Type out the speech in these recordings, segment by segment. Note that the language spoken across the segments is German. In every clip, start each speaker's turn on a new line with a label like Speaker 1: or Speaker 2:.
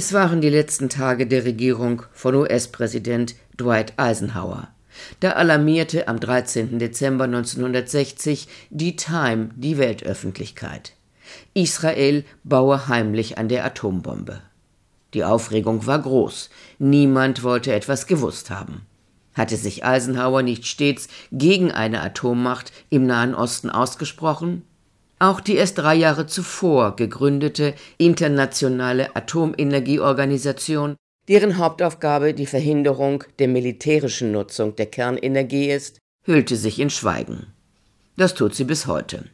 Speaker 1: Es waren die letzten Tage der Regierung von US-Präsident Dwight Eisenhower. Da alarmierte am 13. Dezember 1960 die Time die Weltöffentlichkeit. Israel baue heimlich an der Atombombe. Die Aufregung war groß. Niemand wollte etwas gewusst haben. Hatte sich Eisenhower nicht stets gegen eine Atommacht im Nahen Osten ausgesprochen? Auch die erst drei Jahre zuvor gegründete Internationale Atomenergieorganisation, deren Hauptaufgabe die Verhinderung der militärischen Nutzung der Kernenergie ist, hüllte sich in Schweigen. Das tut sie bis heute.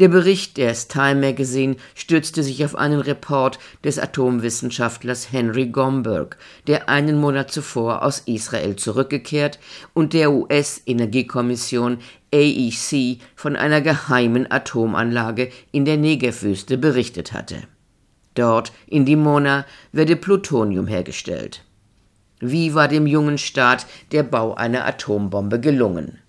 Speaker 1: Der Bericht der Time Magazine stützte sich auf einen Report des Atomwissenschaftlers Henry Gomberg, der einen Monat zuvor aus Israel zurückgekehrt und der US-Energiekommission AEC von einer geheimen Atomanlage in der Negevwüste berichtet hatte. Dort, in Dimona, werde Plutonium hergestellt. Wie war dem jungen Staat der Bau einer Atombombe gelungen?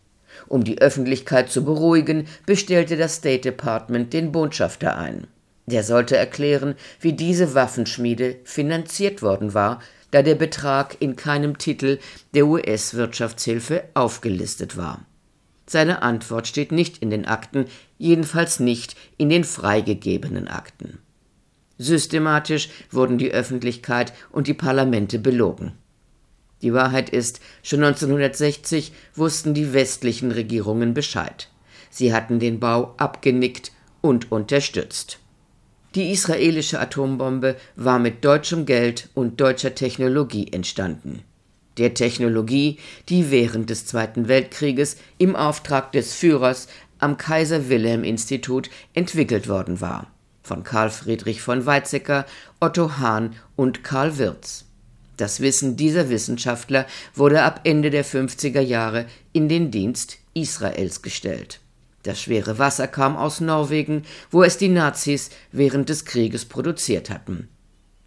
Speaker 1: Um die Öffentlichkeit zu beruhigen, bestellte das State Department den Botschafter ein. Der sollte erklären, wie diese Waffenschmiede finanziert worden war, da der Betrag in keinem Titel der US-Wirtschaftshilfe aufgelistet war. Seine Antwort steht nicht in den Akten, jedenfalls nicht in den freigegebenen Akten. Systematisch wurden die Öffentlichkeit und die Parlamente belogen. Die Wahrheit ist, schon 1960 wussten die westlichen Regierungen Bescheid. Sie hatten den Bau abgenickt und unterstützt. Die israelische Atombombe war mit deutschem Geld und deutscher Technologie entstanden. Der Technologie, die während des Zweiten Weltkrieges im Auftrag des Führers am Kaiser Wilhelm Institut entwickelt worden war. Von Karl Friedrich von Weizsäcker, Otto Hahn und Karl Wirz. Das Wissen dieser Wissenschaftler wurde ab Ende der 50er Jahre in den Dienst Israels gestellt. Das schwere Wasser kam aus Norwegen, wo es die Nazis während des Krieges produziert hatten.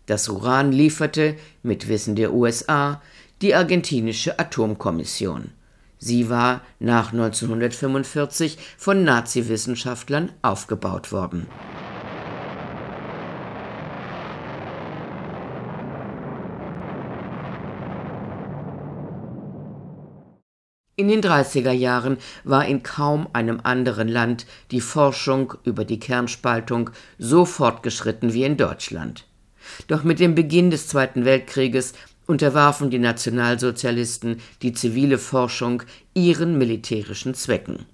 Speaker 1: Das Uran lieferte, mit Wissen der USA, die argentinische Atomkommission. Sie war nach 1945 von Nazi-Wissenschaftlern aufgebaut worden. In den 30er Jahren war in kaum einem anderen Land die Forschung über die Kernspaltung so fortgeschritten wie in Deutschland. Doch mit dem Beginn des Zweiten Weltkrieges unterwarfen die Nationalsozialisten die zivile Forschung ihren militärischen Zwecken.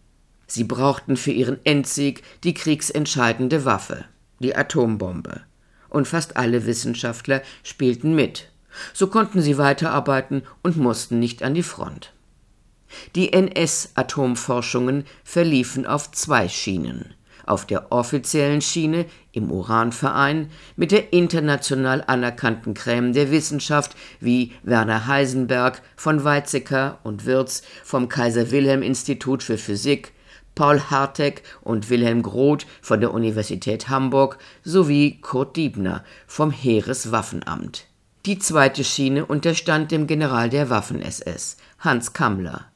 Speaker 1: Sie brauchten für ihren Endsieg die kriegsentscheidende Waffe, die Atombombe. Und fast alle Wissenschaftler spielten mit. So konnten sie weiterarbeiten und mussten nicht an die Front. Die NS-Atomforschungen verliefen auf zwei Schienen. Auf der offiziellen Schiene im Uranverein mit der international anerkannten Crème der Wissenschaft wie Werner Heisenberg, von Weizsäcker und Wirz vom Kaiser-Wilhelm-Institut für Physik, Paul Hartek und Wilhelm Groth von der Universität Hamburg sowie Kurt Diebner vom Heereswaffenamt. Die zweite Schiene unterstand dem General der Waffen-SS, Hans Kammler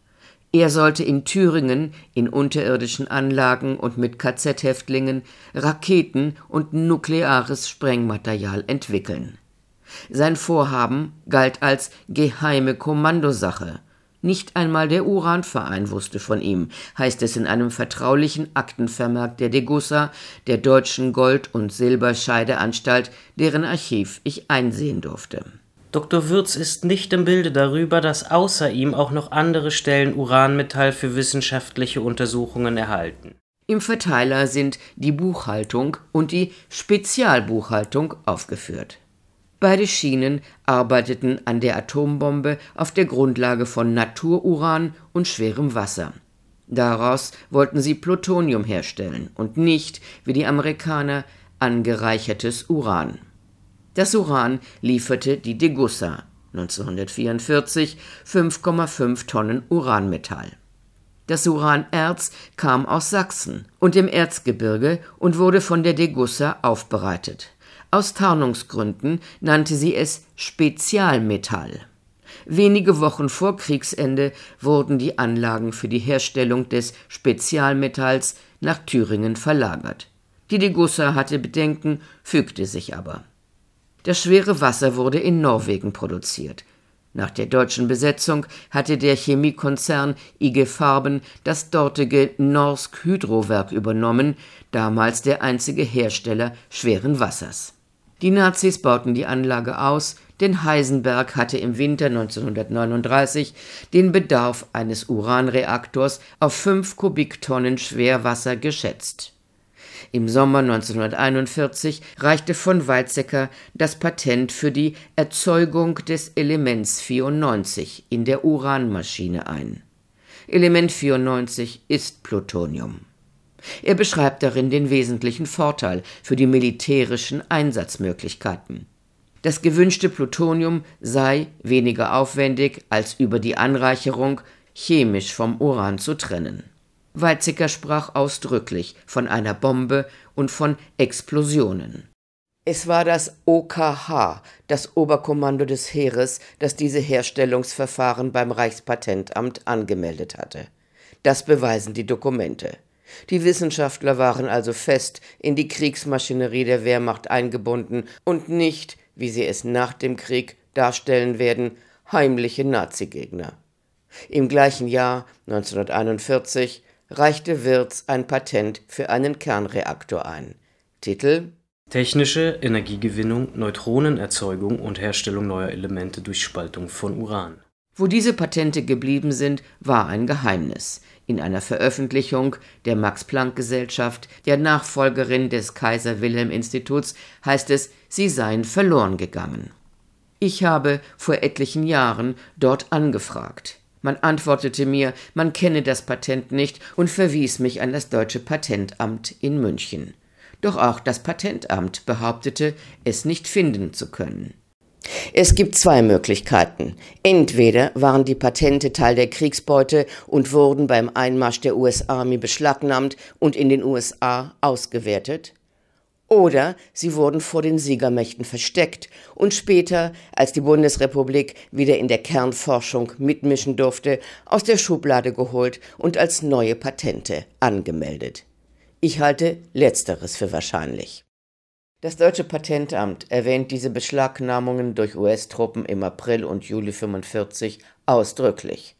Speaker 1: er sollte in Thüringen in unterirdischen Anlagen und mit KZ-Häftlingen Raketen und nukleares Sprengmaterial entwickeln. Sein Vorhaben galt als geheime Kommandosache. Nicht einmal der Uranverein wusste von ihm, heißt es in einem vertraulichen Aktenvermerk der Degussa, der deutschen Gold- und
Speaker 2: Silberscheideanstalt, deren Archiv ich einsehen durfte. Dr. Würz ist nicht im Bilde darüber, dass außer ihm auch noch andere Stellen Uranmetall für wissenschaftliche Untersuchungen erhalten. Im Verteiler sind die Buchhaltung und die
Speaker 1: Spezialbuchhaltung aufgeführt. Beide Schienen arbeiteten an der Atombombe auf der Grundlage von Natururan und schwerem Wasser. Daraus wollten sie Plutonium herstellen und nicht, wie die Amerikaner, angereichertes Uran. Das Uran lieferte die Degussa 1944 5,5 Tonnen Uranmetall. Das Uranerz kam aus Sachsen und im Erzgebirge und wurde von der Degussa aufbereitet. Aus Tarnungsgründen nannte sie es Spezialmetall. Wenige Wochen vor Kriegsende wurden die Anlagen für die Herstellung des Spezialmetalls nach Thüringen verlagert. Die Degussa hatte Bedenken, fügte sich aber. Das schwere Wasser wurde in Norwegen produziert. Nach der deutschen Besetzung hatte der Chemiekonzern IG Farben das dortige Norsk Hydrowerk übernommen, damals der einzige Hersteller schweren Wassers. Die Nazis bauten die Anlage aus, denn Heisenberg hatte im Winter 1939 den Bedarf eines Uranreaktors auf fünf Kubiktonnen Schwerwasser geschätzt. Im Sommer 1941 reichte von Weizsäcker das Patent für die Erzeugung des Elements 94 in der Uranmaschine ein. Element 94 ist Plutonium. Er beschreibt darin den wesentlichen Vorteil für die militärischen Einsatzmöglichkeiten. Das gewünschte Plutonium sei weniger aufwendig als über die Anreicherung chemisch vom Uran zu trennen. Weizsäcker sprach ausdrücklich von einer Bombe und von Explosionen. Es war das OKH, das Oberkommando des Heeres, das diese Herstellungsverfahren beim Reichspatentamt angemeldet hatte. Das beweisen die Dokumente. Die Wissenschaftler waren also fest in die Kriegsmaschinerie der Wehrmacht eingebunden und nicht, wie sie es nach dem Krieg darstellen werden, heimliche Nazi-Gegner. Im gleichen Jahr, 1941, reichte Wirz ein Patent für einen Kernreaktor ein. Titel
Speaker 2: Technische Energiegewinnung, Neutronenerzeugung und Herstellung neuer Elemente durch Spaltung von Uran. Wo diese Patente geblieben sind, war ein Geheimnis. In einer
Speaker 1: Veröffentlichung der Max Planck Gesellschaft, der Nachfolgerin des Kaiser Wilhelm Instituts, heißt es, sie seien verloren gegangen. Ich habe vor etlichen Jahren dort angefragt. Man antwortete mir, man kenne das Patent nicht und verwies mich an das deutsche Patentamt in München. Doch auch das Patentamt behauptete, es nicht finden zu können. Es gibt zwei Möglichkeiten. Entweder waren die Patente Teil der Kriegsbeute und wurden beim Einmarsch der US-Army beschlagnahmt und in den USA ausgewertet, oder sie wurden vor den Siegermächten versteckt und später, als die Bundesrepublik wieder in der Kernforschung mitmischen durfte, aus der Schublade geholt und als neue Patente angemeldet. Ich halte letzteres für wahrscheinlich. Das deutsche Patentamt erwähnt diese Beschlagnahmungen durch US-Truppen im April und Juli 1945 ausdrücklich.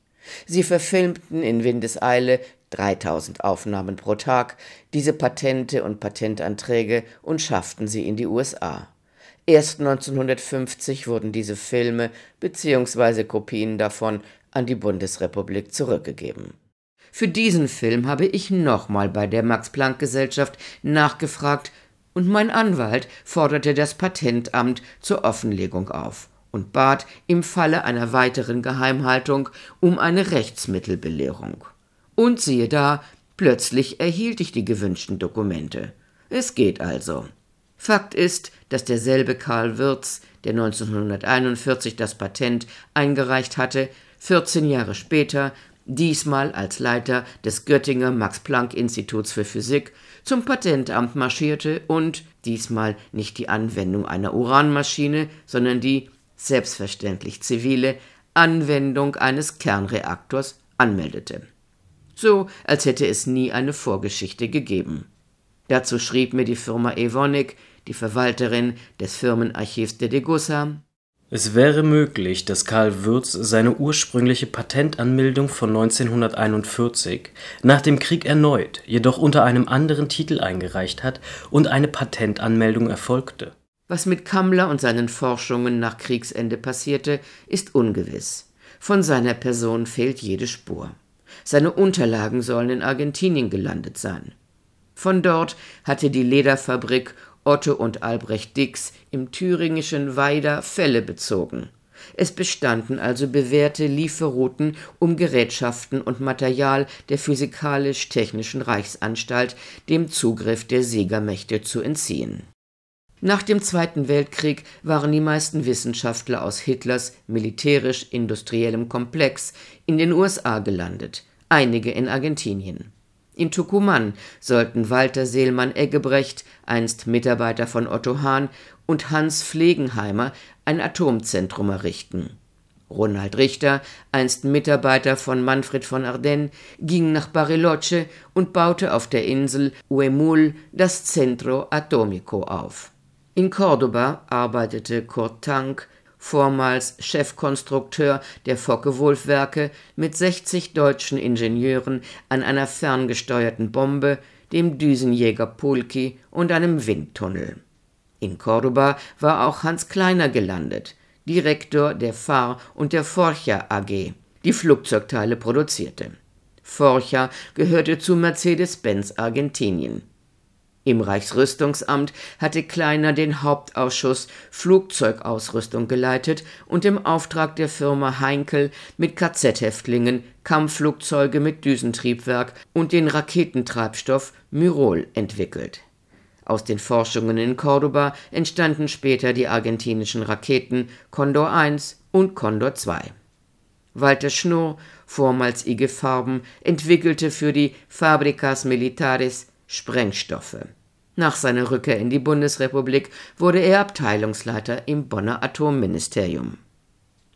Speaker 1: Sie verfilmten in Windeseile 3000 Aufnahmen pro Tag, diese Patente und Patentanträge und schafften sie in die USA. Erst 1950 wurden diese Filme bzw. Kopien davon an die Bundesrepublik zurückgegeben. Für diesen Film habe ich nochmal bei der Max Planck Gesellschaft nachgefragt und mein Anwalt forderte das Patentamt zur Offenlegung auf und bat im Falle einer weiteren Geheimhaltung um eine Rechtsmittelbelehrung. Und siehe da, plötzlich erhielt ich die gewünschten Dokumente. Es geht also. Fakt ist, dass derselbe Karl Wirz, der 1941 das Patent eingereicht hatte, 14 Jahre später, diesmal als Leiter des Göttinger Max-Planck-Instituts für Physik, zum Patentamt marschierte und diesmal nicht die Anwendung einer Uranmaschine, sondern die selbstverständlich zivile Anwendung eines Kernreaktors anmeldete. So, als hätte es nie eine Vorgeschichte gegeben. Dazu schrieb mir die Firma Evonik,
Speaker 2: die Verwalterin des Firmenarchivs der Degussa. Es wäre möglich, dass Karl Würz seine ursprüngliche Patentanmeldung von 1941 nach dem Krieg erneut, jedoch unter einem anderen Titel eingereicht hat und eine Patentanmeldung erfolgte. Was mit Kammler und seinen Forschungen nach Kriegsende passierte,
Speaker 1: ist ungewiss. Von seiner Person fehlt jede Spur. Seine Unterlagen sollen in Argentinien gelandet sein. Von dort hatte die Lederfabrik Otto und Albrecht Dix im thüringischen Weida Fälle bezogen. Es bestanden also bewährte Lieferrouten, um Gerätschaften und Material der Physikalisch-Technischen Reichsanstalt dem Zugriff der Siegermächte zu entziehen. Nach dem Zweiten Weltkrieg waren die meisten Wissenschaftler aus Hitlers militärisch-industriellem Komplex in den USA gelandet – einige in Argentinien. In Tucumán sollten Walter Seelmann Eggebrecht, einst Mitarbeiter von Otto Hahn, und Hans Pflegenheimer ein Atomzentrum errichten. Ronald Richter, einst Mitarbeiter von Manfred von Arden, ging nach Bariloche und baute auf der Insel Huemul das Centro Atomico auf. In Cordoba arbeitete Kurt Tank, vormals Chefkonstrukteur der Focke-Wulf-Werke, mit 60 deutschen Ingenieuren an einer ferngesteuerten Bombe, dem Düsenjäger Pulki und einem Windtunnel. In Cordoba war auch Hans Kleiner gelandet, Direktor der Fahr- und der Forcha AG, die Flugzeugteile produzierte. Forcha gehörte zu Mercedes-Benz Argentinien im Reichsrüstungsamt hatte Kleiner den Hauptausschuss Flugzeugausrüstung geleitet und im Auftrag der Firma Heinkel mit KZ-Häftlingen Kampfflugzeuge mit Düsentriebwerk und den Raketentreibstoff Myrol entwickelt. Aus den Forschungen in Cordoba entstanden später die argentinischen Raketen Condor I und Condor II. Walter Schnurr, vormals IG Farben, entwickelte für die Fabricas Militares Sprengstoffe. Nach seiner Rückkehr in die Bundesrepublik wurde er Abteilungsleiter im Bonner Atomministerium.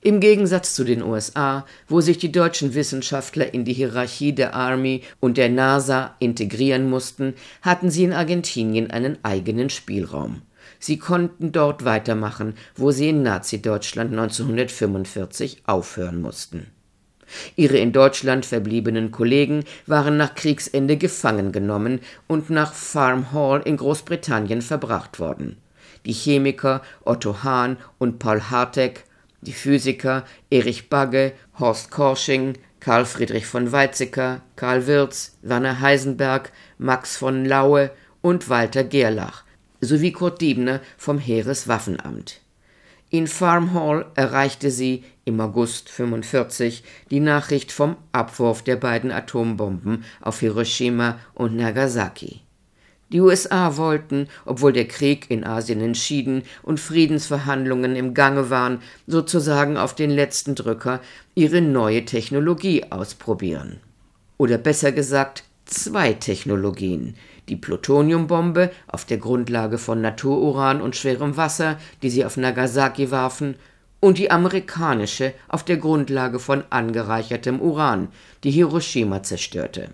Speaker 1: Im Gegensatz zu den USA, wo sich die deutschen Wissenschaftler in die Hierarchie der Army und der NASA integrieren mussten, hatten sie in Argentinien einen eigenen Spielraum. Sie konnten dort weitermachen, wo sie in Nazi-Deutschland 1945 aufhören mussten. Ihre in Deutschland verbliebenen Kollegen waren nach Kriegsende gefangen genommen und nach Farm Hall in Großbritannien verbracht worden. Die Chemiker Otto Hahn und Paul Hartek, die Physiker Erich Bagge, Horst Korsching, Karl Friedrich von Weizsäcker, Karl Wirz, Werner Heisenberg, Max von Laue und Walter Gerlach sowie Kurt Diebner vom Heereswaffenamt. In Farm Hall erreichte sie im August 1945 die Nachricht vom Abwurf der beiden Atombomben auf Hiroshima und Nagasaki. Die USA wollten, obwohl der Krieg in Asien entschieden und Friedensverhandlungen im Gange waren, sozusagen auf den letzten Drücker ihre neue Technologie ausprobieren. Oder besser gesagt, zwei Technologien, die Plutoniumbombe auf der Grundlage von Natururan und schwerem Wasser, die sie auf Nagasaki warfen, und die amerikanische auf der Grundlage von angereichertem Uran, die Hiroshima zerstörte.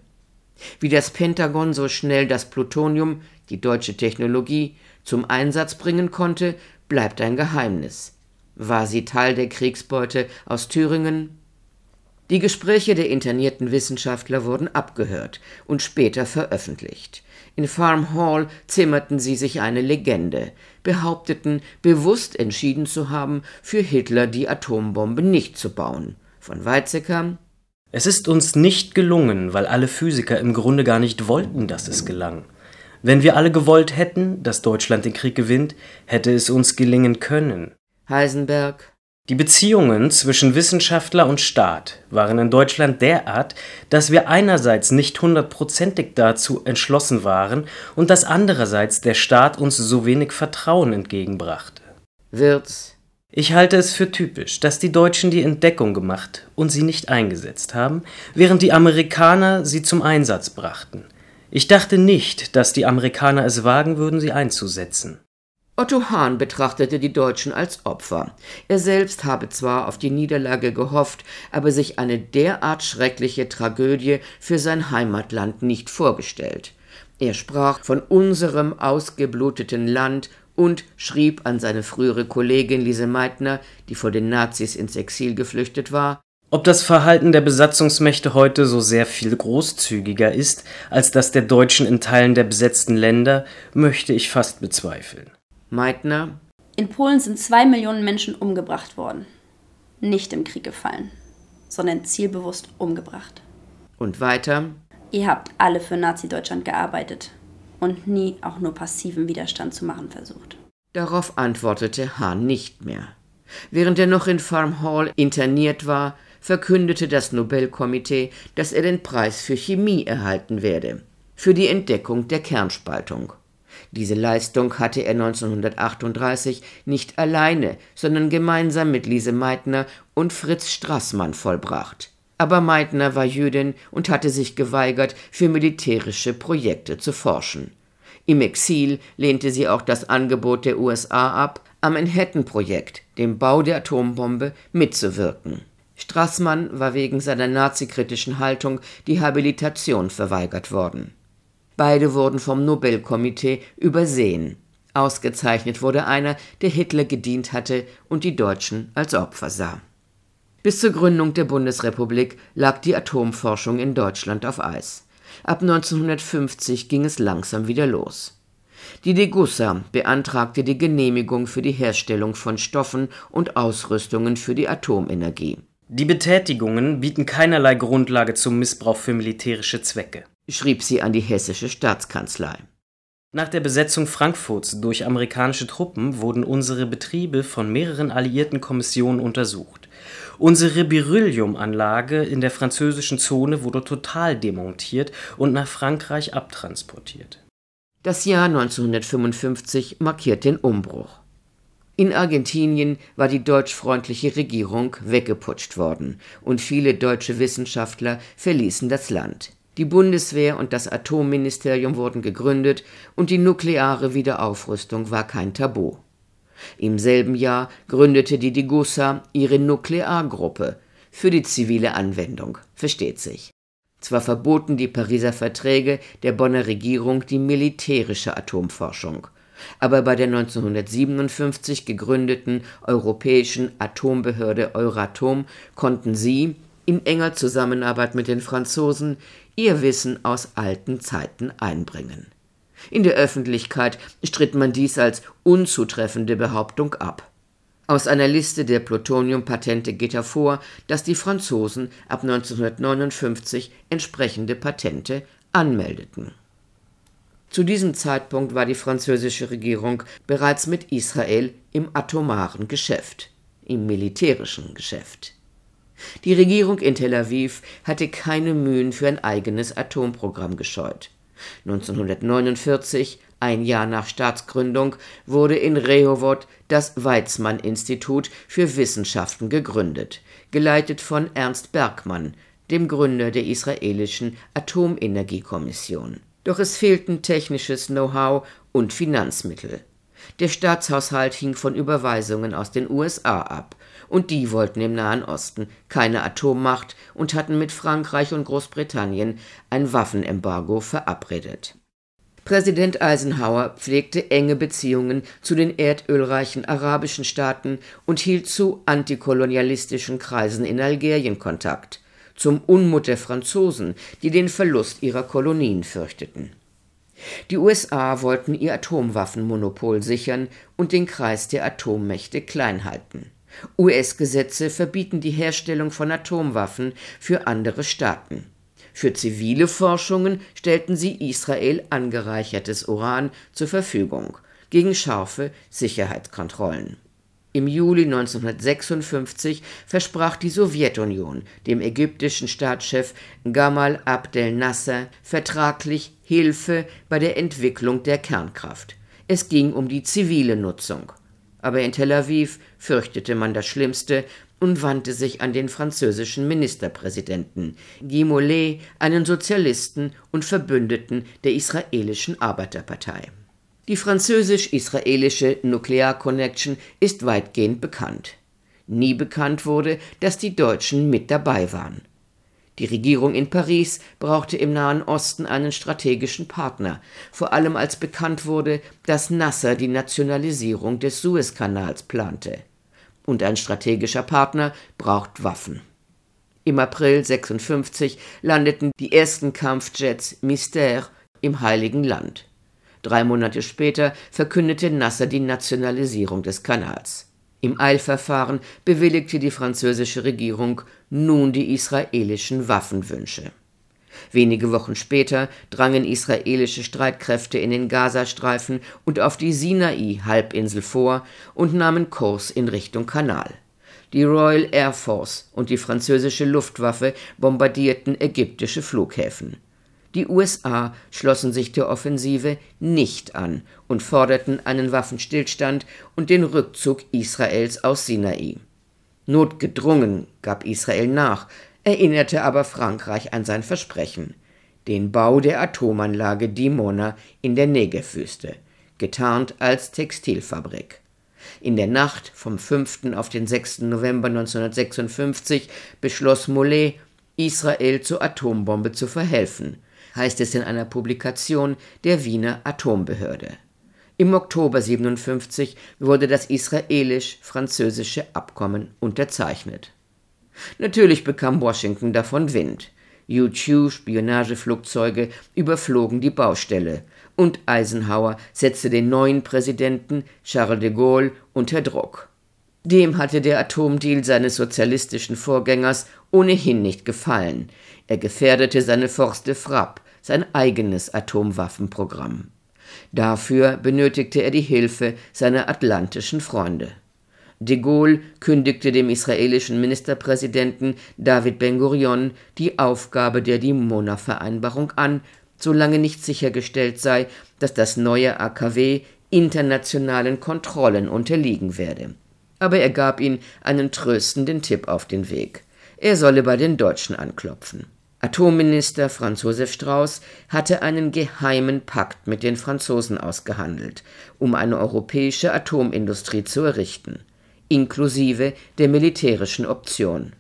Speaker 1: Wie das Pentagon so schnell das Plutonium, die deutsche Technologie, zum Einsatz bringen konnte, bleibt ein Geheimnis. War sie Teil der Kriegsbeute aus Thüringen, die Gespräche der internierten Wissenschaftler wurden abgehört und später veröffentlicht. In Farm Hall zimmerten sie sich eine Legende, behaupteten, bewusst entschieden zu haben, für Hitler die Atombombe
Speaker 2: nicht zu bauen. Von Weizsäcker Es ist uns nicht gelungen, weil alle Physiker im Grunde gar nicht wollten, dass es gelang. Wenn wir alle gewollt hätten, dass Deutschland den Krieg gewinnt, hätte es uns gelingen können. Heisenberg die Beziehungen zwischen Wissenschaftler und Staat waren in Deutschland derart, dass wir einerseits nicht hundertprozentig dazu entschlossen waren und dass andererseits der Staat uns so wenig Vertrauen entgegenbrachte. Wirz. Ich halte es für typisch, dass die Deutschen die Entdeckung gemacht und sie nicht eingesetzt haben, während die Amerikaner sie zum Einsatz brachten. Ich dachte nicht, dass die Amerikaner es wagen würden, sie einzusetzen. Otto Hahn betrachtete die Deutschen als Opfer. Er selbst habe zwar auf die
Speaker 1: Niederlage gehofft, aber sich eine derart schreckliche Tragödie für sein Heimatland nicht vorgestellt. Er sprach von unserem ausgebluteten Land und schrieb an seine frühere Kollegin Lise Meitner, die vor den Nazis ins Exil
Speaker 2: geflüchtet war, ob das Verhalten der Besatzungsmächte heute so sehr viel großzügiger ist als das der Deutschen in Teilen der besetzten Länder, möchte ich fast bezweifeln. Meitner. In Polen sind zwei Millionen Menschen umgebracht worden. Nicht im Krieg gefallen, sondern zielbewusst umgebracht.
Speaker 1: Und weiter?
Speaker 2: Ihr habt alle für Nazi-Deutschland gearbeitet und nie auch nur passiven Widerstand zu machen versucht.
Speaker 1: Darauf antwortete Hahn nicht mehr. Während er noch in Farm Hall interniert war, verkündete das Nobelkomitee, dass er den Preis für Chemie erhalten werde, für die Entdeckung der Kernspaltung. Diese Leistung hatte er 1938 nicht alleine, sondern gemeinsam mit Lise Meitner und Fritz Straßmann vollbracht. Aber Meitner war Jüdin und hatte sich geweigert, für militärische Projekte zu forschen. Im Exil lehnte sie auch das Angebot der USA ab, am Manhattan-Projekt, dem Bau der Atombombe, mitzuwirken. Straßmann war wegen seiner nazikritischen Haltung die Habilitation verweigert worden. Beide wurden vom Nobelkomitee übersehen. Ausgezeichnet wurde einer, der Hitler gedient hatte und die Deutschen als Opfer sah. Bis zur Gründung der Bundesrepublik lag die Atomforschung in Deutschland auf Eis. Ab 1950 ging es langsam wieder los. Die Degussa beantragte
Speaker 2: die Genehmigung für die Herstellung von Stoffen und Ausrüstungen für die Atomenergie. Die Betätigungen bieten keinerlei Grundlage zum Missbrauch für militärische Zwecke schrieb sie an die hessische Staatskanzlei. Nach der Besetzung Frankfurts durch amerikanische Truppen wurden unsere Betriebe von mehreren alliierten Kommissionen untersucht. Unsere Berylliumanlage in der französischen Zone wurde total demontiert und nach Frankreich abtransportiert. Das Jahr 1955 markiert
Speaker 1: den Umbruch. In Argentinien war die deutschfreundliche Regierung weggeputscht worden und viele deutsche Wissenschaftler verließen das Land. Die Bundeswehr und das Atomministerium wurden gegründet und die nukleare Wiederaufrüstung war kein Tabu. Im selben Jahr gründete die Digussa ihre Nukleargruppe für die zivile Anwendung, versteht sich. Zwar verboten die Pariser Verträge der Bonner Regierung die militärische Atomforschung, aber bei der 1957 gegründeten Europäischen Atombehörde Euratom konnten sie, in enger Zusammenarbeit mit den Franzosen, ihr Wissen aus alten Zeiten einbringen. In der Öffentlichkeit stritt man dies als unzutreffende Behauptung ab. Aus einer Liste der Plutonium-Patente geht hervor, dass die Franzosen ab 1959 entsprechende Patente anmeldeten. Zu diesem Zeitpunkt war die französische Regierung bereits mit Israel im atomaren Geschäft, im militärischen Geschäft. Die Regierung in Tel Aviv hatte keine Mühen für ein eigenes Atomprogramm gescheut. 1949, ein Jahr nach Staatsgründung, wurde in Rehovot das Weizmann-Institut für Wissenschaften gegründet, geleitet von Ernst Bergmann, dem Gründer der israelischen Atomenergiekommission. Doch es fehlten technisches Know-how und Finanzmittel. Der Staatshaushalt hing von Überweisungen aus den USA ab, und die wollten im Nahen Osten keine Atommacht und hatten mit Frankreich und Großbritannien ein Waffenembargo verabredet. Präsident Eisenhower pflegte enge Beziehungen zu den erdölreichen arabischen Staaten und hielt zu antikolonialistischen Kreisen in Algerien Kontakt, zum Unmut der Franzosen, die den Verlust ihrer Kolonien fürchteten. Die USA wollten ihr Atomwaffenmonopol sichern und den Kreis der Atommächte klein halten. US-Gesetze verbieten die Herstellung von Atomwaffen für andere Staaten. Für zivile Forschungen stellten sie Israel angereichertes Uran zur Verfügung gegen scharfe Sicherheitskontrollen im Juli 1956 versprach die Sowjetunion dem ägyptischen Staatschef Gamal Abdel Nasser vertraglich Hilfe bei der Entwicklung der Kernkraft. Es ging um die zivile Nutzung. Aber in Tel Aviv fürchtete man das Schlimmste und wandte sich an den französischen Ministerpräsidenten Guy Mollet, einen Sozialisten und Verbündeten der israelischen Arbeiterpartei. Die französisch-israelische Nuclear Connection ist weitgehend bekannt. Nie bekannt wurde, dass die Deutschen mit dabei waren. Die Regierung in Paris brauchte im Nahen Osten einen strategischen Partner, vor allem als bekannt wurde, dass Nasser die Nationalisierung des Suezkanals plante. Und ein strategischer Partner braucht Waffen. Im April 56 landeten die ersten Kampfjets Mystère im Heiligen Land. Drei Monate später verkündete Nasser die Nationalisierung des Kanals. Im Eilverfahren bewilligte die französische Regierung nun die israelischen Waffenwünsche. Wenige Wochen später drangen israelische Streitkräfte in den Gazastreifen und auf die Sinai-Halbinsel vor und nahmen Kurs in Richtung Kanal. Die Royal Air Force und die französische Luftwaffe bombardierten ägyptische Flughäfen. Die USA schlossen sich der Offensive nicht an und forderten einen Waffenstillstand und den Rückzug Israels aus Sinai. Notgedrungen gab Israel nach, erinnerte aber Frankreich an sein Versprechen, den Bau der Atomanlage Dimona in der Negevwüste, getarnt als Textilfabrik. In der Nacht vom 5. auf den 6. November 1956 beschloss Mollet, Israel zur Atombombe zu verhelfen heißt es in einer Publikation der Wiener Atombehörde. Im Oktober 57 wurde das israelisch-französische Abkommen unterzeichnet. Natürlich bekam Washington davon Wind. U-2-Spionageflugzeuge überflogen die Baustelle und Eisenhower setzte den neuen Präsidenten Charles de Gaulle unter Druck. Dem hatte der Atomdeal seines sozialistischen Vorgängers ohnehin nicht gefallen. Er gefährdete seine Force de Frappe, sein eigenes Atomwaffenprogramm. Dafür benötigte er die Hilfe seiner atlantischen Freunde. De Gaulle kündigte dem israelischen Ministerpräsidenten David Ben-Gurion die Aufgabe der Dimona-Vereinbarung an, solange nicht sichergestellt sei, dass das neue AKW internationalen Kontrollen unterliegen werde. Aber er gab ihm einen tröstenden Tipp auf den Weg. Er solle bei den Deutschen anklopfen. Atomminister Franz Josef Strauß hatte einen geheimen Pakt mit den Franzosen ausgehandelt, um eine europäische Atomindustrie zu errichten, inklusive der militärischen Option.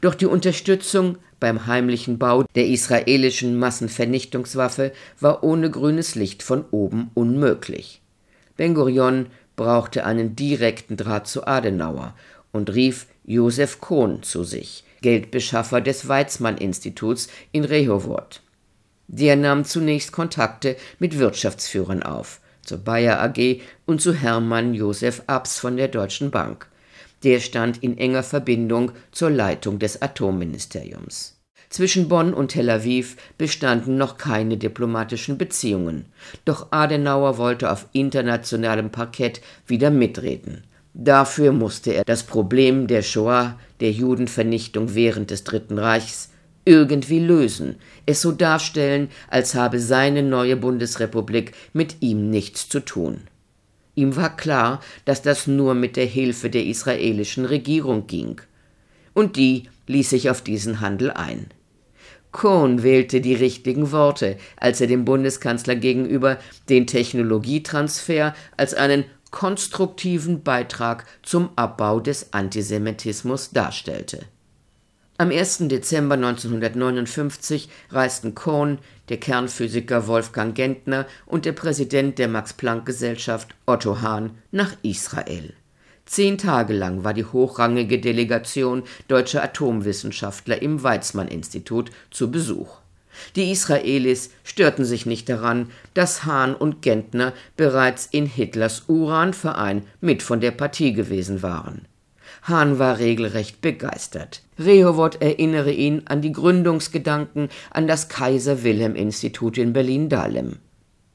Speaker 1: Doch die Unterstützung beim heimlichen Bau der israelischen Massenvernichtungswaffe war ohne grünes Licht von oben unmöglich. Ben Gurion brauchte einen direkten Draht zu Adenauer und rief Josef Kohn zu sich, Geldbeschaffer des Weizmann-Instituts in Rehovot. Der nahm zunächst Kontakte mit Wirtschaftsführern auf, zur Bayer AG und zu Hermann Josef Abs von der Deutschen Bank. Der stand in enger Verbindung zur Leitung des Atomministeriums. Zwischen Bonn und Tel Aviv bestanden noch keine diplomatischen Beziehungen, doch Adenauer wollte auf internationalem Parkett wieder mitreden. Dafür musste er das Problem der Shoah, der Judenvernichtung während des Dritten Reichs, irgendwie lösen, es so darstellen, als habe seine neue Bundesrepublik mit ihm nichts zu tun. Ihm war klar, dass das nur mit der Hilfe der israelischen Regierung ging. Und die ließ sich auf diesen Handel ein. Kohn wählte die richtigen Worte, als er dem Bundeskanzler gegenüber den Technologietransfer als einen konstruktiven Beitrag zum Abbau des Antisemitismus darstellte. Am 1. Dezember 1959 reisten Cohn, der Kernphysiker Wolfgang Gentner und der Präsident der Max-Planck-Gesellschaft Otto Hahn nach Israel. Zehn Tage lang war die hochrangige Delegation deutscher Atomwissenschaftler im Weizmann-Institut zu Besuch. Die Israelis störten sich nicht daran, dass Hahn und Gentner bereits in Hitlers Uranverein mit von der Partie gewesen waren. Hahn war regelrecht begeistert. Rehowot erinnere ihn an die Gründungsgedanken an das Kaiser-Wilhelm-Institut in Berlin-Dahlem.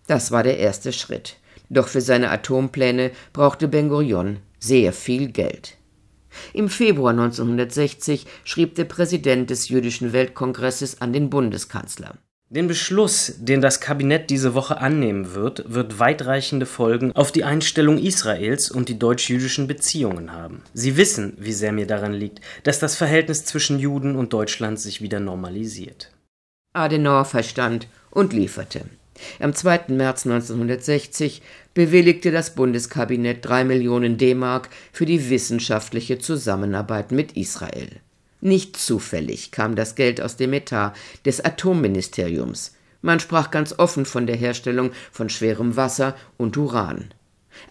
Speaker 1: Das war der erste Schritt. Doch für seine Atompläne brauchte Ben-Gurion sehr viel Geld. Im Februar 1960
Speaker 2: schrieb der Präsident des Jüdischen Weltkongresses an den Bundeskanzler. Den Beschluss, den das Kabinett diese Woche annehmen wird, wird weitreichende Folgen auf die Einstellung Israels und die deutsch-jüdischen Beziehungen haben. Sie wissen, wie sehr mir daran liegt, dass das Verhältnis zwischen Juden und Deutschland sich wieder normalisiert.
Speaker 1: Adenauer verstand und lieferte. Am 2. März 1960 bewilligte das Bundeskabinett 3 Millionen D-Mark für die wissenschaftliche Zusammenarbeit mit Israel. Nicht zufällig kam das Geld aus dem Etat des Atomministeriums. Man sprach ganz offen von der Herstellung von schwerem Wasser und Uran.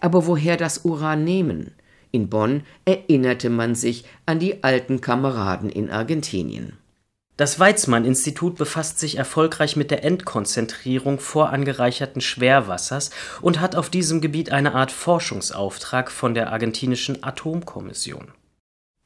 Speaker 1: Aber woher das Uran nehmen? In Bonn erinnerte man sich an die alten Kameraden
Speaker 2: in Argentinien. Das Weizmann-Institut befasst sich erfolgreich mit der Endkonzentrierung vorangereicherten Schwerwassers und hat auf diesem Gebiet eine Art Forschungsauftrag von der argentinischen Atomkommission.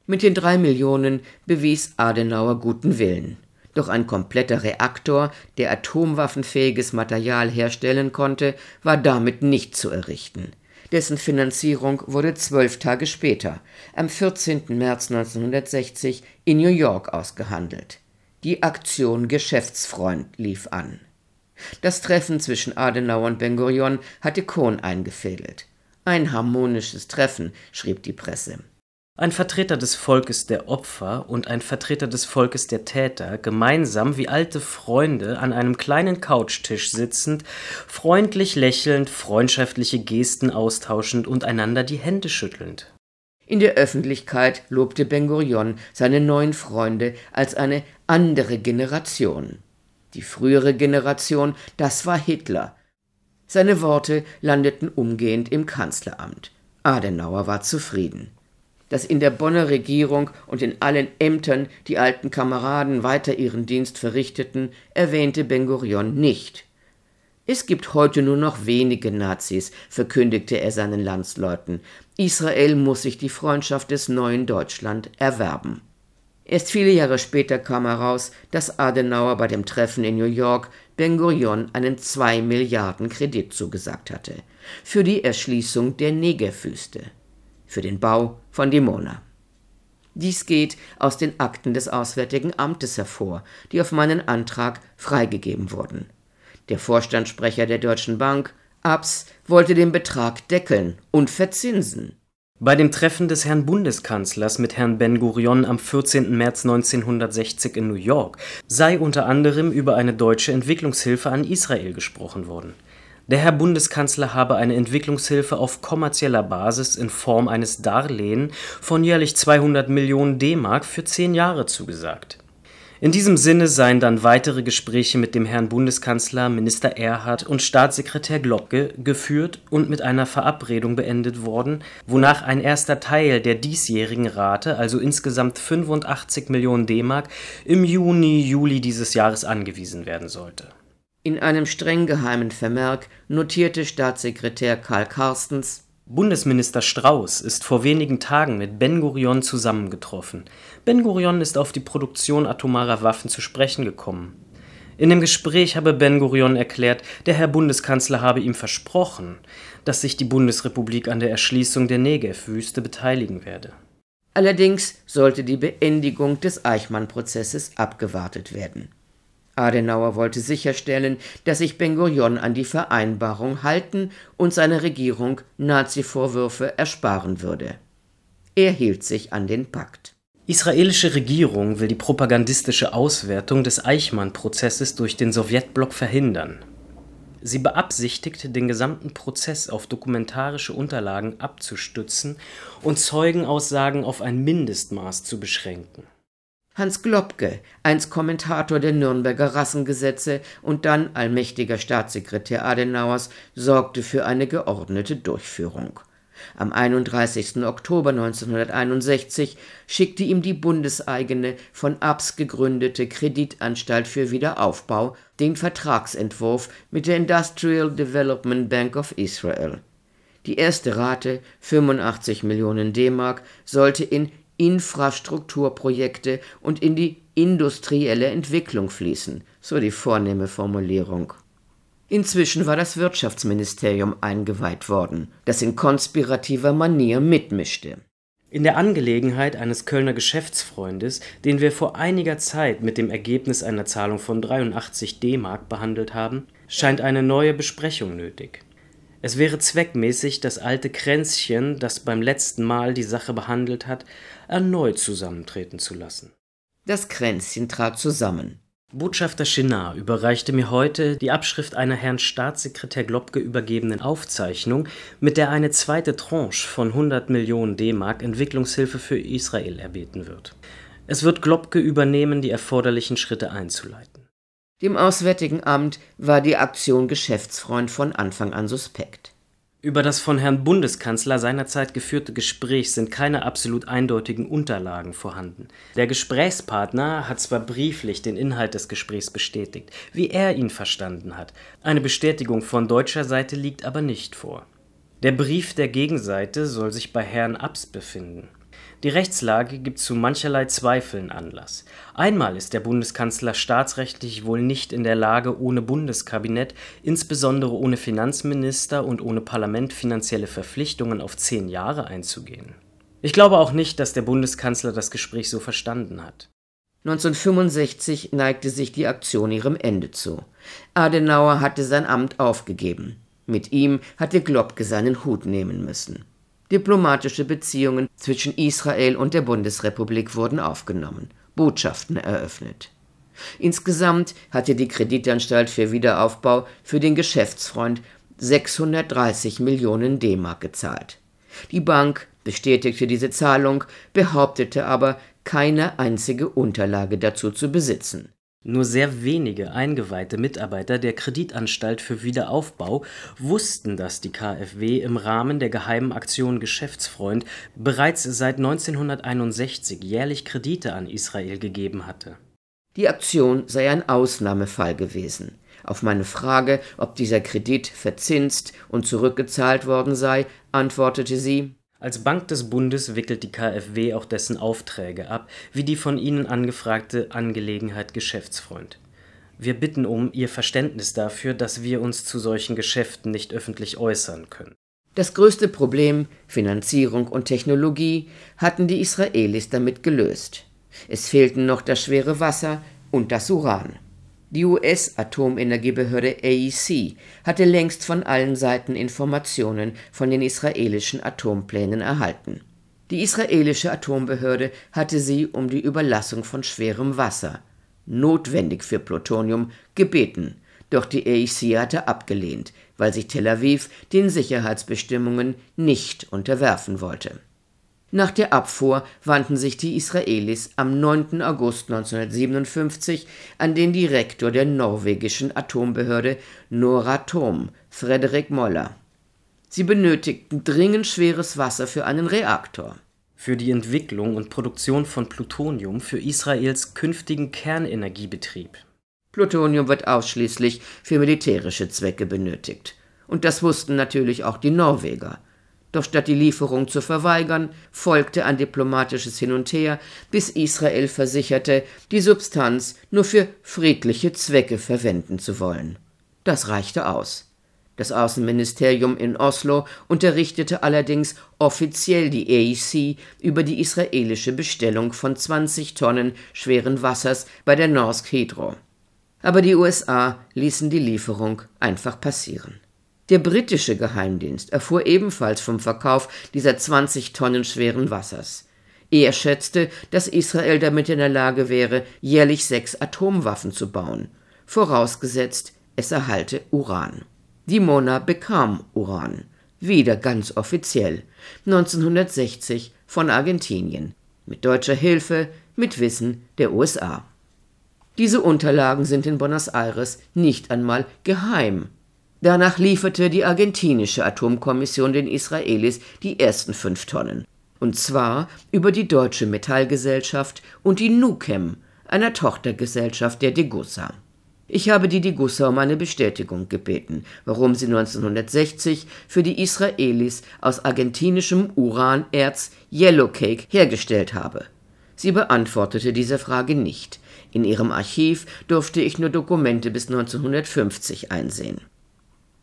Speaker 1: Mit den drei Millionen bewies Adenauer guten Willen. Doch ein kompletter Reaktor, der atomwaffenfähiges Material herstellen konnte, war damit nicht zu errichten. Dessen Finanzierung wurde zwölf Tage später, am 14. März 1960, in New York ausgehandelt. Die Aktion Geschäftsfreund lief an. Das Treffen zwischen Adenauer und Ben Gurion hatte Kohn eingefädelt. Ein
Speaker 2: harmonisches Treffen, schrieb die Presse. Ein Vertreter des Volkes der Opfer und ein Vertreter des Volkes der Täter, gemeinsam wie alte Freunde an einem kleinen Couchtisch sitzend, freundlich lächelnd, freundschaftliche Gesten austauschend und einander die Hände schüttelnd. In der Öffentlichkeit lobte Ben Gurion seine
Speaker 1: neuen Freunde als eine andere Generation. Die frühere Generation, das war Hitler. Seine Worte landeten umgehend im Kanzleramt. Adenauer war zufrieden. Dass in der Bonner Regierung und in allen Ämtern die alten Kameraden weiter ihren Dienst verrichteten, erwähnte Ben Gurion nicht. Es gibt heute nur noch wenige Nazis, verkündigte er seinen Landsleuten. Israel muss sich die Freundschaft des neuen Deutschland erwerben. Erst viele Jahre später kam heraus, dass Adenauer bei dem Treffen in New York Ben Gurion einen 2 Milliarden Kredit zugesagt hatte für die Erschließung der Negerfüste, für den Bau von Dimona. Dies geht aus den Akten des Auswärtigen Amtes hervor, die auf meinen Antrag freigegeben wurden.
Speaker 2: Der Vorstandssprecher der Deutschen Bank, Abs wollte den Betrag deckeln und verzinsen. Bei dem Treffen des Herrn Bundeskanzlers mit Herrn Ben-Gurion am 14. März 1960 in New York sei unter anderem über eine deutsche Entwicklungshilfe an Israel gesprochen worden. Der Herr Bundeskanzler habe eine Entwicklungshilfe auf kommerzieller Basis in Form eines Darlehen von jährlich 200 Millionen D-Mark für zehn Jahre zugesagt in diesem Sinne seien dann weitere Gespräche mit dem Herrn Bundeskanzler, Minister Erhard und Staatssekretär Globke geführt und mit einer Verabredung beendet worden, wonach ein erster Teil der diesjährigen Rate, also insgesamt 85 Millionen D-Mark, im Juni/Juli dieses Jahres angewiesen werden sollte. In einem streng geheimen Vermerk notierte Staatssekretär Karl Karstens: Bundesminister Strauß ist vor wenigen Tagen mit Ben-Gurion zusammengetroffen Ben-Gurion ist auf die Produktion atomarer Waffen zu sprechen gekommen. In dem Gespräch habe Ben-Gurion erklärt, der Herr Bundeskanzler habe ihm versprochen, dass sich die Bundesrepublik an der Erschließung der Negev-Wüste beteiligen werde.
Speaker 1: Allerdings
Speaker 2: sollte die Beendigung
Speaker 1: des Eichmann-Prozesses abgewartet werden. Adenauer wollte sicherstellen, dass sich Ben-Gurion an die Vereinbarung halten und seine Regierung Nazi-Vorwürfe
Speaker 2: ersparen würde. Er hielt sich an den Pakt israelische Regierung will die propagandistische Auswertung des Eichmann-Prozesses durch den Sowjetblock verhindern. Sie beabsichtigt, den gesamten Prozess auf dokumentarische Unterlagen abzustützen und Zeugenaussagen auf ein Mindestmaß zu beschränken. Hans Globke, einst Kommentator der Nürnberger Rassengesetze und dann
Speaker 1: allmächtiger Staatssekretär Adenauers, sorgte für eine geordnete Durchführung. Am 31. Oktober 1961 schickte ihm die bundeseigene, von ABS gegründete Kreditanstalt für Wiederaufbau den Vertragsentwurf mit der Industrial Development Bank of Israel. Die erste Rate, 85 Millionen D-Mark, sollte in Infrastrukturprojekte und in die industrielle Entwicklung fließen, so die vornehme Formulierung Inzwischen war das Wirtschaftsministerium eingeweiht worden, das in konspirativer
Speaker 2: Manier mitmischte. In der Angelegenheit eines Kölner Geschäftsfreundes, den wir vor einiger Zeit mit dem Ergebnis einer Zahlung von 83 D-Mark behandelt haben, scheint eine neue Besprechung nötig. Es wäre zweckmäßig, das alte Kränzchen, das beim letzten Mal die Sache behandelt hat, erneut zusammentreten zu lassen. Das Kränzchen trat zusammen. Botschafter Schinar überreichte mir heute die Abschrift einer Herrn Staatssekretär Globke übergebenen Aufzeichnung, mit der eine zweite Tranche von 100 Millionen D-Mark Entwicklungshilfe für Israel erbeten wird. Es wird Globke übernehmen, die erforderlichen Schritte einzuleiten. Dem Auswärtigen Amt war die Aktion Geschäftsfreund von Anfang an suspekt. Über das von Herrn Bundeskanzler seinerzeit geführte Gespräch sind keine absolut eindeutigen Unterlagen vorhanden. Der Gesprächspartner hat zwar brieflich den Inhalt des Gesprächs bestätigt, wie er ihn verstanden hat, eine Bestätigung von deutscher Seite liegt aber nicht vor. Der Brief der Gegenseite soll sich bei Herrn Abs befinden die Rechtslage gibt zu mancherlei Zweifeln Anlass. Einmal ist der Bundeskanzler staatsrechtlich wohl nicht in der Lage, ohne Bundeskabinett, insbesondere ohne Finanzminister und ohne Parlament finanzielle Verpflichtungen auf zehn Jahre einzugehen. Ich glaube auch nicht, dass der Bundeskanzler das Gespräch so verstanden hat. 1965 neigte sich die Aktion ihrem Ende zu. Adenauer
Speaker 1: hatte sein Amt aufgegeben. Mit ihm hatte Globke seinen Hut nehmen müssen. Diplomatische Beziehungen zwischen Israel und der Bundesrepublik wurden aufgenommen, Botschaften eröffnet. Insgesamt hatte die Kreditanstalt für Wiederaufbau für den Geschäftsfreund 630 Millionen D-Mark gezahlt. Die Bank bestätigte diese Zahlung, behauptete aber, keine einzige
Speaker 2: Unterlage dazu zu besitzen. Nur sehr wenige eingeweihte Mitarbeiter der Kreditanstalt für Wiederaufbau wussten, dass die KfW im Rahmen der geheimen Aktion Geschäftsfreund bereits seit 1961 jährlich Kredite an Israel gegeben hatte.
Speaker 1: Die Aktion sei ein Ausnahmefall gewesen. Auf meine
Speaker 2: Frage, ob dieser Kredit verzinst und zurückgezahlt worden sei, antwortete sie als Bank des Bundes wickelt die KfW auch dessen Aufträge ab, wie die von Ihnen angefragte Angelegenheit Geschäftsfreund. Wir bitten um Ihr Verständnis dafür, dass wir uns zu solchen Geschäften nicht öffentlich äußern können. Das größte Problem,
Speaker 1: Finanzierung und Technologie, hatten die Israelis damit gelöst. Es fehlten noch das schwere Wasser und das Uran. Die US-Atomenergiebehörde AEC hatte längst von allen Seiten Informationen von den israelischen Atomplänen erhalten. Die israelische Atombehörde hatte sie um die Überlassung von schwerem Wasser, notwendig für Plutonium, gebeten, doch die AEC hatte abgelehnt, weil sich Tel Aviv den Sicherheitsbestimmungen nicht unterwerfen wollte. Nach der Abfuhr wandten sich die Israelis am 9. August 1957 an den Direktor der norwegischen Atombehörde Noratom, Frederik Moller. Sie benötigten dringend schweres
Speaker 2: Wasser für einen Reaktor. Für die Entwicklung und Produktion von Plutonium für Israels künftigen Kernenergiebetrieb. Plutonium wird ausschließlich für
Speaker 1: militärische Zwecke benötigt. Und das wussten natürlich auch die Norweger. Doch statt die Lieferung zu verweigern, folgte ein diplomatisches Hin und Her, bis Israel versicherte, die Substanz nur für friedliche Zwecke verwenden zu wollen. Das reichte aus. Das Außenministerium in Oslo unterrichtete allerdings offiziell die AEC über die israelische Bestellung von 20 Tonnen schweren Wassers bei der Norsk Hydro. Aber die USA ließen die Lieferung einfach passieren. Der britische Geheimdienst erfuhr ebenfalls vom Verkauf dieser 20 Tonnen schweren Wassers. Er schätzte, dass Israel damit in der Lage wäre, jährlich sechs Atomwaffen zu bauen, vorausgesetzt, es erhalte Uran. Die Mona bekam Uran, wieder ganz offiziell, 1960 von Argentinien, mit deutscher Hilfe, mit Wissen der USA. Diese Unterlagen sind in Buenos Aires nicht einmal geheim Danach lieferte die argentinische Atomkommission den Israelis die ersten fünf Tonnen. Und zwar über die Deutsche Metallgesellschaft und die Nukem, einer Tochtergesellschaft der Degussa. Ich habe die Degussa um eine Bestätigung gebeten, warum sie 1960 für die Israelis aus argentinischem Uranerz Yellowcake hergestellt habe. Sie beantwortete diese Frage nicht. In ihrem Archiv durfte ich nur Dokumente bis 1950 einsehen.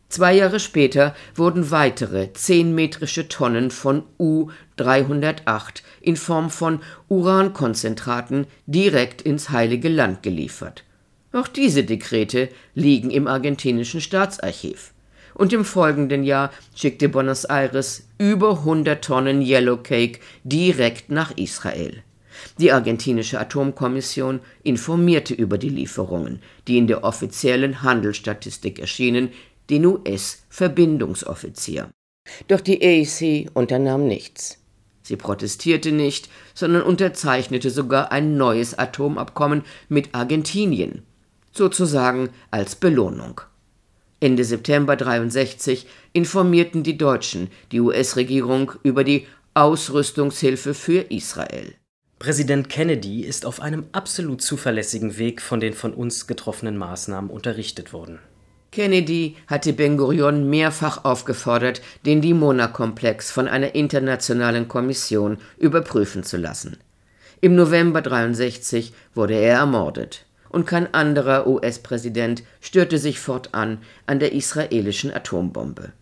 Speaker 1: Zwei Jahre später wurden weitere zehn metrische Tonnen von U-308 in Form von Urankonzentraten direkt ins Heilige Land geliefert. Auch diese Dekrete liegen im argentinischen Staatsarchiv. Und im folgenden Jahr schickte Buenos Aires über 100 Tonnen Yellowcake direkt nach Israel. Die argentinische Atomkommission informierte über die Lieferungen, die in der offiziellen Handelsstatistik erschienen, den US-Verbindungsoffizier. Doch die AEC unternahm nichts. Sie protestierte nicht, sondern unterzeichnete sogar ein neues Atomabkommen mit Argentinien, sozusagen als Belohnung. Ende September 1963 informierten die Deutschen die US-Regierung
Speaker 2: über die Ausrüstungshilfe für Israel. Präsident Kennedy ist auf einem absolut zuverlässigen Weg von den von uns getroffenen Maßnahmen unterrichtet worden.
Speaker 1: Kennedy
Speaker 2: hatte Ben Gurion mehrfach aufgefordert, den Dimona-Komplex von einer
Speaker 1: internationalen Kommission überprüfen zu lassen. Im November 1963 wurde er ermordet und kein anderer US-Präsident störte sich fortan an der israelischen Atombombe.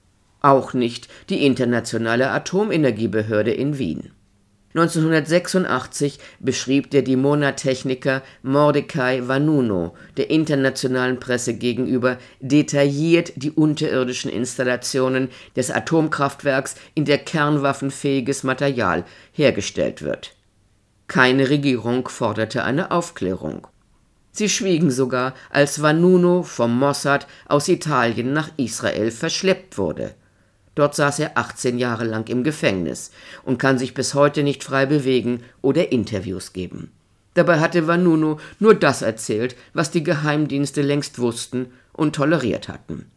Speaker 1: Auch nicht die Internationale Atomenergiebehörde in Wien. 1986 beschrieb der Dimona-Techniker Mordecai Vanunu der internationalen Presse gegenüber detailliert die unterirdischen Installationen des Atomkraftwerks, in der kernwaffenfähiges Material hergestellt wird. Keine Regierung forderte eine Aufklärung. Sie schwiegen sogar, als Vanunu vom Mossad aus Italien nach Israel verschleppt wurde Dort saß er 18 Jahre lang im Gefängnis und kann sich bis heute nicht frei bewegen oder Interviews geben. Dabei hatte Vanunu nur das erzählt, was die Geheimdienste längst wussten und toleriert hatten.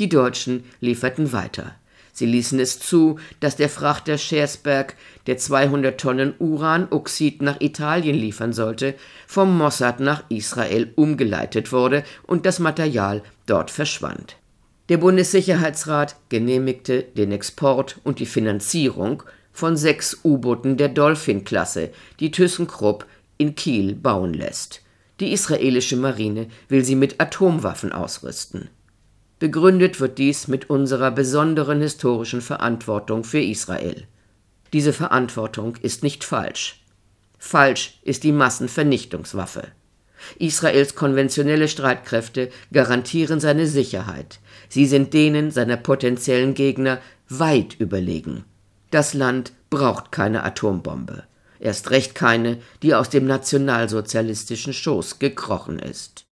Speaker 1: Die Deutschen lieferten weiter. Sie ließen es zu, dass der Frachter Schersberg, der 200 Tonnen Uranoxid nach Italien liefern sollte, vom Mossad nach Israel umgeleitet wurde und das Material dort verschwand. Der Bundessicherheitsrat genehmigte den Export und die Finanzierung von sechs U-Booten der Dolphin-Klasse, die ThyssenKrupp in Kiel bauen lässt. Die israelische Marine will sie mit Atomwaffen ausrüsten. Begründet wird dies mit unserer besonderen historischen Verantwortung für Israel. Diese Verantwortung ist nicht falsch. Falsch ist die Massenvernichtungswaffe. Israels konventionelle Streitkräfte garantieren seine Sicherheit, Sie sind denen seiner potenziellen Gegner weit überlegen. Das Land braucht keine Atombombe, erst recht keine, die aus dem nationalsozialistischen Schoß gekrochen ist.